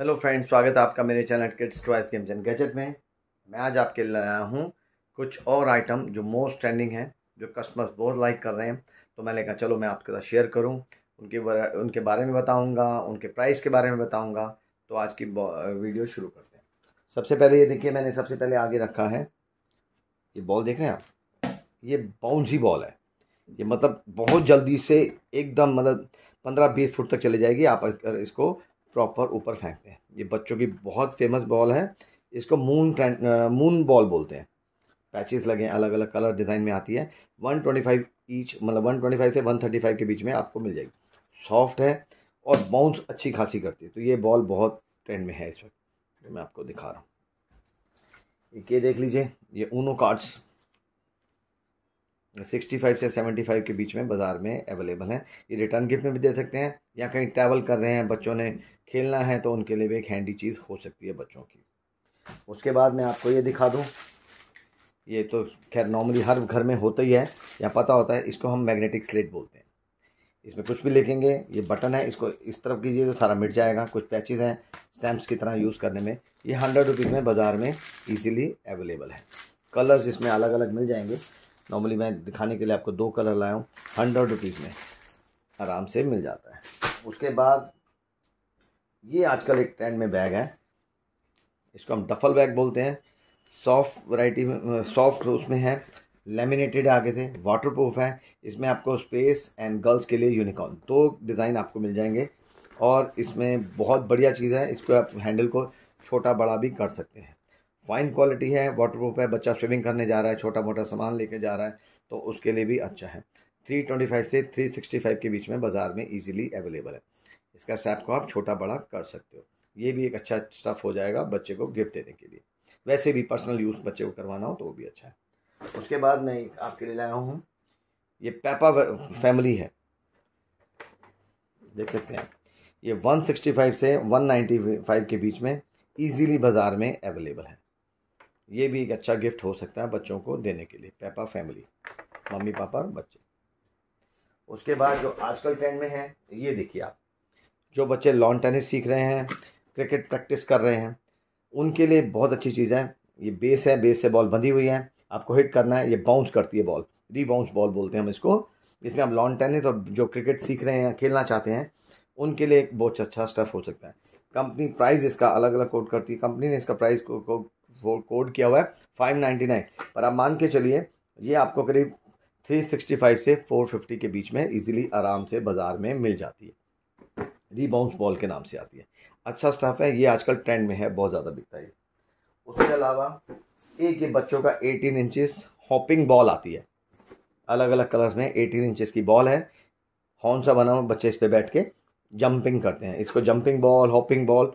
hello friends स्वागत है आपका मेरे channel kids toys games and gadget में मैं आज आपके लिए आया हूँ कुछ और आइटम जो मोस्ट ट्रेंडिंग हैं जो कस्टमर्स बहुत लाइक कर रहे हैं तो मैंने कहा चलो मैं आपके साथ शेयर करूँ उनके उनके बारे में बताऊँगा उनके प्राइस के बारे में बताऊँगा तो आज की वीडियो शुरू करते हैं सबसे पहले ये देखिए मैंने सबसे पहले आगे रखा है ये बॉल देख रहे हैं आप ये बाउंसी बॉल है ये मतलब बहुत जल्दी से एकदम मतलब पंद्रह बीस फुट तक चले जाएगी आप इसको प्रॉपर ऊपर फेंकते हैं ये बच्चों की बहुत फेमस बॉल है इसको मून मून बॉल बोलते हैं पैचेस लगे हैं अलग अलग कलर डिज़ाइन में आती है वन ट्वेंटी फाइव ईच मतलब वन ट्वेंटी फाइव से वन थर्टी फाइव के बीच में आपको मिल जाएगी सॉफ्ट है और बाउंस अच्छी खासी करती है तो ये बॉल बहुत ट्रेंड में है इस वक्त मैं आपको दिखा रहा हूँ ये देख लीजिए ये ऊनो कार्ड्स सिक्सटी फाइव से सेवेंटी फाइव के बीच में बाज़ार में अवेलेबल हैं ये रिटर्न गिफ्ट में भी दे सकते हैं या कहीं ट्रैवल कर रहे हैं बच्चों ने खेलना है तो उनके लिए भी एक हैंडी चीज़ हो सकती है बच्चों की उसके बाद मैं आपको ये दिखा दूँ ये तो खैर नॉर्मली हर घर में होता ही है या पता होता है इसको हम मैग्नेटिक स्लेट बोलते हैं इसमें कुछ भी लिखेंगे ये बटन है इसको इस तरफ कीजिए तो सारा मिट जाएगा कुछ पैचेज हैं स्टैम्प्स की तरह यूज़ करने में ये हंड्रेड रुपीज़ में बाज़ार में ईजिली अवेलेबल है कलर्स इसमें अलग अलग मिल जाएंगे नॉर्मली मैं दिखाने के लिए आपको दो कलर लाया हूँ हंड्रेड रुपीज़ में आराम से मिल जाता है उसके बाद ये आजकल एक ट्रेंड में बैग है इसको हम डफल बैग बोलते हैं सॉफ्ट वैरायटी में सॉफ्ट उसमें है लेमिनेटेड आगे से वाटर प्रूफ है इसमें आपको स्पेस एंड गर्ल्स के लिए यूनिकॉर्न दो डिज़ाइन आपको मिल जाएंगे और इसमें बहुत बढ़िया चीज़ है इसको आप हैंडल को छोटा बड़ा भी कर सकते हैं फ़ाइन क्वालिटी है वाटर प्रूफ है बच्चा स्विमिंग करने जा रहा है छोटा मोटा सामान लेके जा रहा है तो उसके लिए भी अच्छा है 325 से 365 के बीच में बाज़ार में इजीली अवेलेबल है इसका स्टैप को आप छोटा बड़ा कर सकते हो ये भी एक अच्छा स्टफ़ हो जाएगा बच्चे को गिफ्ट देने के लिए वैसे भी पर्सनल यूज़ बच्चे को करवाना हो तो वो भी अच्छा है उसके बाद मैं आपके लिए लाया हूँ ये पेपा फैमिली है देख सकते हैं ये फाइव से फाइव के बीच में ईज़िली बाज़ार में अवेलेबल है ये भी एक अच्छा गिफ्ट हो सकता है बच्चों को देने के लिए पेपा फैमिली मम्मी पापा और बच्चे उसके बाद जो आजकल ट्रेंड में है ये देखिए आप जो बच्चे लॉन टेनिस सीख रहे हैं क्रिकेट प्रैक्टिस कर रहे हैं उनके लिए बहुत अच्छी चीज़ है ये बेस है बेस से बॉल बंधी हुई है आपको हिट करना है ये बाउंस करती है बॉल री बाउंस बॉल बोलते हैं हम इसको इसमें आप लॉन टेनिस और जो क्रिकेट सीख रहे हैं खेलना चाहते हैं उनके लिए एक बहुत अच्छा स्टफ हो सकता है कंपनी प्राइस इसका अलग अलग कोट करती है कंपनी ने इसका प्राइस को, को वो कोड किया हुआ है फाइव नाइन्टी नाइन पर आप मान के चलिए ये आपको करीब थ्री सिक्सटी फाइव से फोर फिफ्टी के बीच में इजीली आराम से बाज़ार में मिल जाती है रीबाउंस बॉल के नाम से आती है अच्छा स्टाफ है ये आजकल ट्रेंड में है बहुत ज़्यादा बिकता है उसके अलावा एक ये बच्चों का एटीन इंचज़ हॉपिंग बॉल आती है अलग अलग कलर्स में एटीन इंचज़ की बॉल है हॉन सा बना हुआ बच्चे इस पर बैठ के जंपिंग करते हैं इसको जंपिंग बॉल हॉपिंग बॉल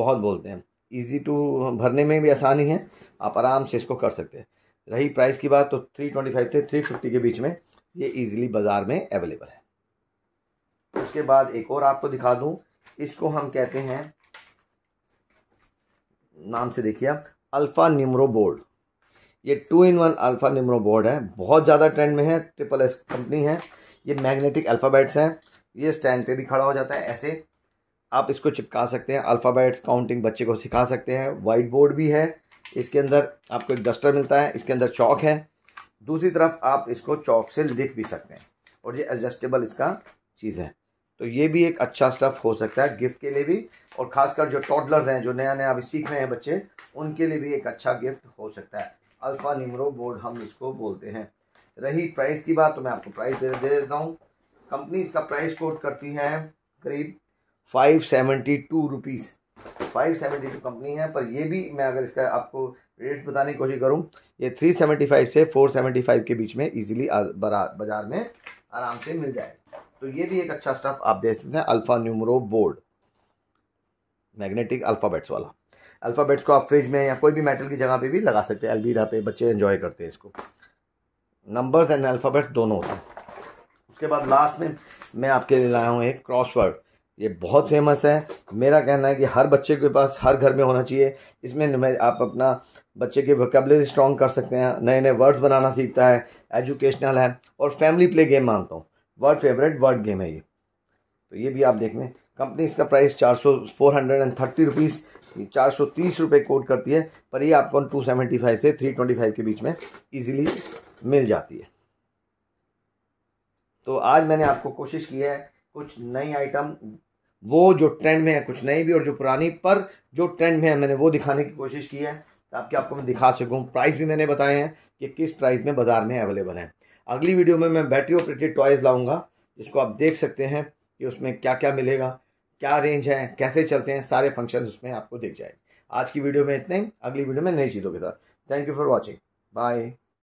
बहुत बोलते हैं ईजी टू भरने में भी आसानी है आप आराम से इसको कर सकते हैं रही प्राइस की बात तो थ्री ट्वेंटी फाइव से थ्री फिफ्टी के बीच में ये ईजिली बाज़ार में अवेलेबल है उसके बाद एक और आपको दिखा दूँ इसको हम कहते हैं नाम से देखिए अल्फ़ा निम्रो बोर्ड ये two in one alpha numero board है बहुत ज़्यादा ट्रेंड में है ट्रिपल एस कंपनी है ये मैग्नेटिक अल्फ़ाबेट्स हैं ये स्टैंड पे भी खड़ा हो जाता है ऐसे आप इसको चिपका सकते हैं अल्फ़ाबेट्स काउंटिंग बच्चे को सिखा सकते हैं वाइट बोर्ड भी है इसके अंदर आपको एक डस्टर मिलता है इसके अंदर चौक है दूसरी तरफ आप इसको चौक से लिख भी सकते हैं और ये एडजस्टेबल इसका चीज़ है तो ये भी एक अच्छा स्टफ़ हो सकता है गिफ्ट के लिए भी और ख़ासकर जो टॉडलर्स हैं जो नया नया अभी सीख रहे हैं बच्चे उनके लिए भी एक अच्छा गिफ्ट हो सकता है अल्फ़ा निमरो बोर्ड हम इसको बोलते हैं रही प्राइस की बात तो मैं आपको प्राइस दे देता हूँ कंपनी इसका प्राइस कोट करती है करीब five seventy two rupees five seventy two company है पर ये भी मैं अगर इसका आपको रेट बताने की कोशिश करूँ ये थ्री सेवेंटी फाइव से फोर सेवेंटी फाइव के बीच में ईजिली बाज़ार में आराम से मिल जाए तो ये भी एक अच्छा स्टफ आप देख सकते हैं alpha numero board magnetic alphabets वाला अल्फ़ाबेट्स को आप फ्रिज में या कोई भी मेटल की जगह पे भी लगा सकते हैं अलमीरा पे बच्चे एंजॉय करते हैं इसको नंबर्स एंड अल्फ़ाबेट्स दोनों होते हैं उसके बाद लास्ट में मैं आपके लिए लाया हूँ एक क्रॉसवर्ड ये बहुत फेमस है मेरा कहना है कि हर बच्चे के पास हर घर में होना चाहिए इसमें आप अपना बच्चे के वोकेबलरी स्ट्रॉन्ग कर सकते हैं नए नए वर्ड्स बनाना सीखता है एजुकेशनल है और फैमिली प्ले गेम मानता हूँ वर्ल्ड फेवरेट वर्ड गेम है ये तो ये भी आप देख लें कंपनी इसका प्राइस चार सौ four hundred and thirty rupees चार सौ तीस रुपये कोट करती है पर ये आपको टू सेवेंटी फाइव से थ्री ट्वेंटी फाइव के बीच में ईजिली मिल जाती है तो आज मैंने आपको कोशिश की है कुछ नई आइटम वो जो ट्रेंड में है कुछ नई भी और जो पुरानी पर जो ट्रेंड में है मैंने वो दिखाने की कोशिश की है ताकि आपको मैं दिखा सकूँ प्राइस भी मैंने बताए हैं कि किस प्राइस में बाज़ार में अवेलेबल है अगली वीडियो में मैं बैटरी ऑपरेटेड टॉयज़ लाऊँगा जिसको आप देख सकते हैं कि उसमें क्या क्या मिलेगा क्या रेंज है कैसे चलते हैं सारे फंक्शन उसमें आपको दिख जाएंगे आज की वीडियो में इतने ही अगली वीडियो में नई चीज़ों के साथ thank you for watching bye